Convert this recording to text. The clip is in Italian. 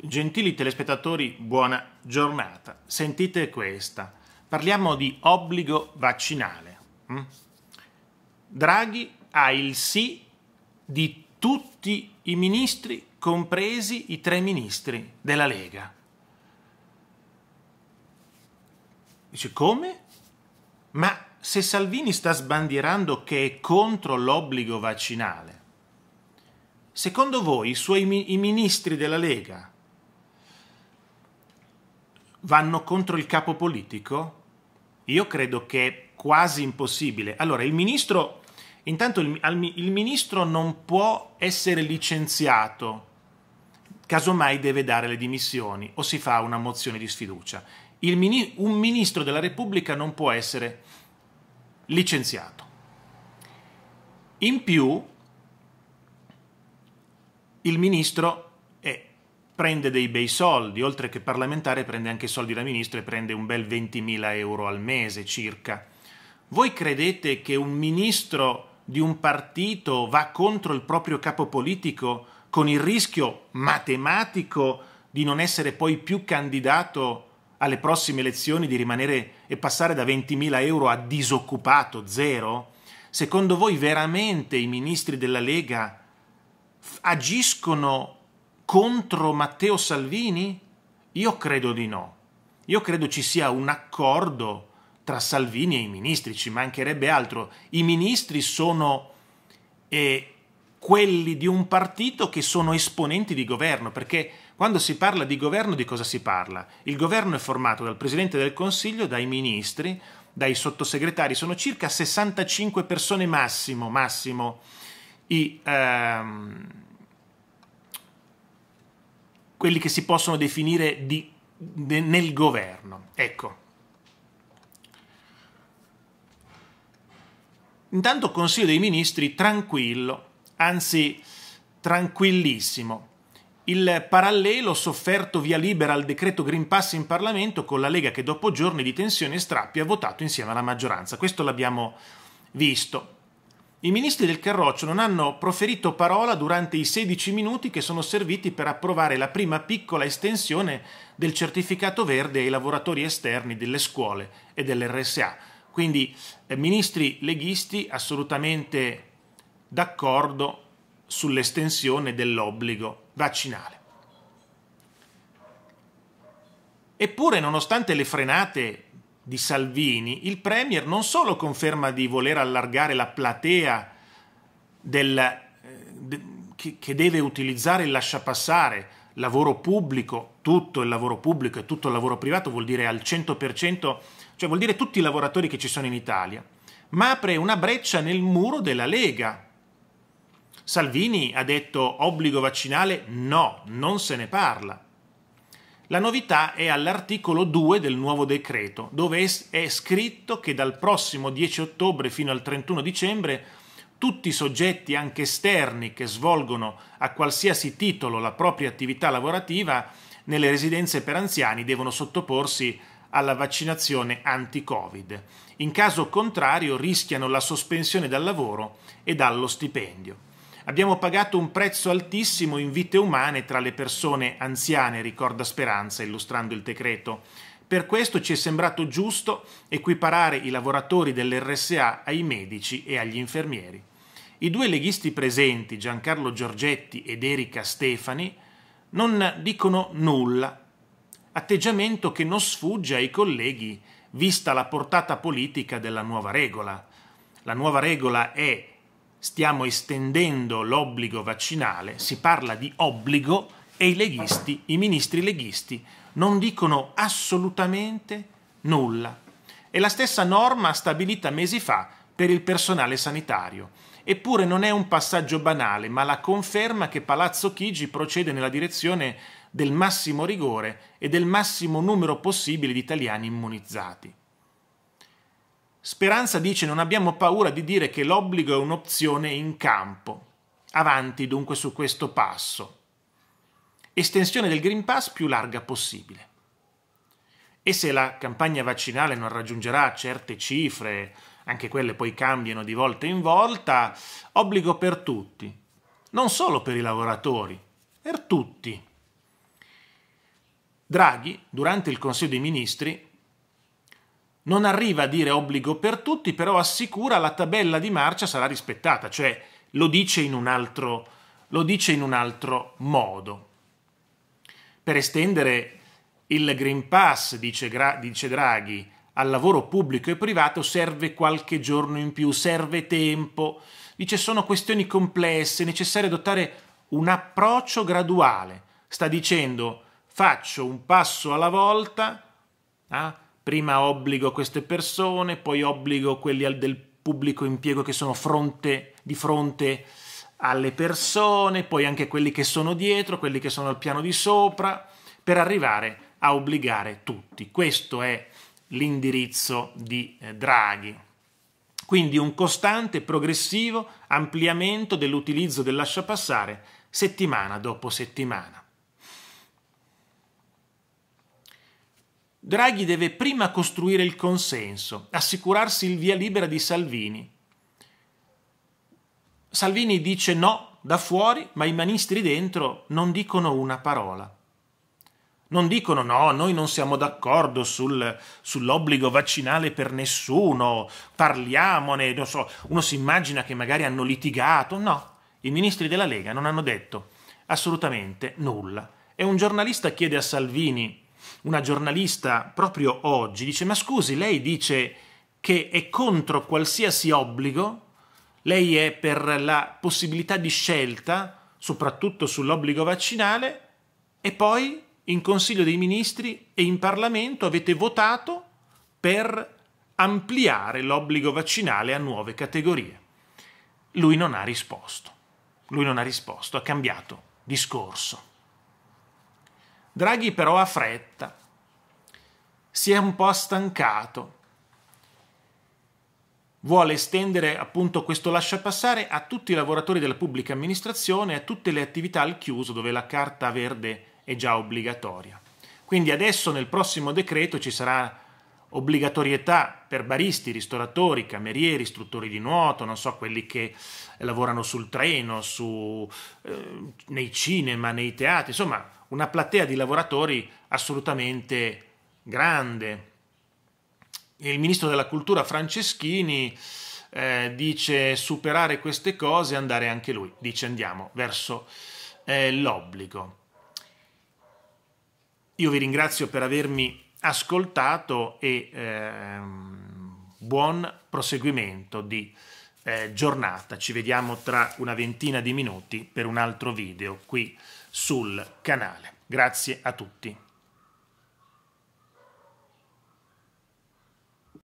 Gentili telespettatori, buona giornata. Sentite questa. Parliamo di obbligo vaccinale. Mm? Draghi ha il sì di tutti i ministri, compresi i tre ministri della Lega. Dice come? Ma se Salvini sta sbandierando che è contro l'obbligo vaccinale, secondo voi i, suoi, i ministri della Lega vanno contro il capo politico? Io credo che è quasi impossibile. Allora, il ministro, intanto il, il ministro non può essere licenziato, casomai deve dare le dimissioni o si fa una mozione di sfiducia. Mini, un ministro della Repubblica non può essere licenziato. In più, il ministro è prende dei bei soldi, oltre che parlamentare prende anche soldi da ministro e prende un bel 20.000 euro al mese circa. Voi credete che un ministro di un partito va contro il proprio capo politico con il rischio matematico di non essere poi più candidato alle prossime elezioni, di rimanere e passare da 20.000 euro a disoccupato zero? Secondo voi veramente i ministri della Lega agiscono contro Matteo Salvini? Io credo di no. Io credo ci sia un accordo tra Salvini e i ministri, ci mancherebbe altro. I ministri sono eh, quelli di un partito che sono esponenti di governo, perché quando si parla di governo di cosa si parla? Il governo è formato dal Presidente del Consiglio, dai ministri, dai sottosegretari, sono circa 65 persone massimo, massimo i, ehm, quelli che si possono definire di, de, nel governo. Ecco. Intanto Consiglio dei Ministri tranquillo, anzi tranquillissimo. Il parallelo sofferto via libera al decreto Green Pass in Parlamento con la Lega che dopo giorni di tensione e strappi ha votato insieme alla maggioranza. Questo l'abbiamo visto. I ministri del Carroccio non hanno proferito parola durante i 16 minuti che sono serviti per approvare la prima piccola estensione del certificato verde ai lavoratori esterni delle scuole e dell'RSA. Quindi eh, ministri leghisti assolutamente d'accordo sull'estensione dell'obbligo vaccinale. Eppure, nonostante le frenate di Salvini, il Premier non solo conferma di voler allargare la platea del, eh, de, che deve utilizzare il lasciapassare, lavoro pubblico, tutto il lavoro pubblico e tutto il lavoro privato vuol dire al 100%, cioè vuol dire tutti i lavoratori che ci sono in Italia, ma apre una breccia nel muro della Lega. Salvini ha detto obbligo vaccinale, no, non se ne parla. La novità è all'articolo 2 del nuovo decreto, dove è scritto che dal prossimo 10 ottobre fino al 31 dicembre tutti i soggetti anche esterni che svolgono a qualsiasi titolo la propria attività lavorativa nelle residenze per anziani devono sottoporsi alla vaccinazione anti-Covid. In caso contrario rischiano la sospensione dal lavoro e dallo stipendio. Abbiamo pagato un prezzo altissimo in vite umane tra le persone anziane, ricorda Speranza illustrando il decreto. Per questo ci è sembrato giusto equiparare i lavoratori dell'RSA ai medici e agli infermieri. I due leghisti presenti, Giancarlo Giorgetti ed Erika Stefani, non dicono nulla, atteggiamento che non sfugge ai colleghi vista la portata politica della nuova regola. La nuova regola è stiamo estendendo l'obbligo vaccinale, si parla di obbligo e i leghisti, i ministri leghisti, non dicono assolutamente nulla. È la stessa norma stabilita mesi fa per il personale sanitario. Eppure non è un passaggio banale, ma la conferma che Palazzo Chigi procede nella direzione del massimo rigore e del massimo numero possibile di italiani immunizzati. Speranza dice non abbiamo paura di dire che l'obbligo è un'opzione in campo. Avanti dunque su questo passo. Estensione del Green Pass più larga possibile. E se la campagna vaccinale non raggiungerà certe cifre, anche quelle poi cambiano di volta in volta, obbligo per tutti, non solo per i lavoratori, per tutti. Draghi, durante il Consiglio dei Ministri, non arriva a dire obbligo per tutti, però assicura la tabella di marcia sarà rispettata, cioè lo dice in un altro, in un altro modo. Per estendere il Green Pass, dice, dice Draghi, al lavoro pubblico e privato serve qualche giorno in più, serve tempo. Dice sono questioni complesse, è necessario adottare un approccio graduale. Sta dicendo faccio un passo alla volta, ah, prima obbligo queste persone, poi obbligo quelli del pubblico impiego che sono fronte, di fronte alle persone, poi anche quelli che sono dietro, quelli che sono al piano di sopra, per arrivare a obbligare tutti. Questo è l'indirizzo di eh, Draghi. Quindi un costante, progressivo ampliamento dell'utilizzo del lasciapassare settimana dopo settimana. Draghi deve prima costruire il consenso, assicurarsi il via libera di Salvini. Salvini dice no da fuori, ma i ministri dentro non dicono una parola. Non dicono no, noi non siamo d'accordo sul, sull'obbligo vaccinale per nessuno, parliamone, non so, uno si immagina che magari hanno litigato, no, i ministri della Lega non hanno detto assolutamente nulla. E un giornalista chiede a Salvini una giornalista proprio oggi dice ma scusi, lei dice che è contro qualsiasi obbligo, lei è per la possibilità di scelta, soprattutto sull'obbligo vaccinale, e poi in Consiglio dei Ministri e in Parlamento avete votato per ampliare l'obbligo vaccinale a nuove categorie. Lui non ha risposto, lui non ha risposto, ha cambiato discorso. Draghi però ha fretta, si è un po' stancato, vuole estendere appunto questo lasciapassare a tutti i lavoratori della pubblica amministrazione, a tutte le attività al chiuso dove la carta verde è già obbligatoria. Quindi adesso nel prossimo decreto ci sarà obbligatorietà per baristi, ristoratori, camerieri, istruttori di nuoto, non so, quelli che lavorano sul treno, su, eh, nei cinema, nei teatri, insomma una platea di lavoratori assolutamente grande. Il ministro della cultura Franceschini eh, dice superare queste cose e andare anche lui, dice andiamo verso eh, l'obbligo. Io vi ringrazio per avermi ascoltato e ehm, buon proseguimento di eh, giornata. Ci vediamo tra una ventina di minuti per un altro video qui sul canale. Grazie a tutti.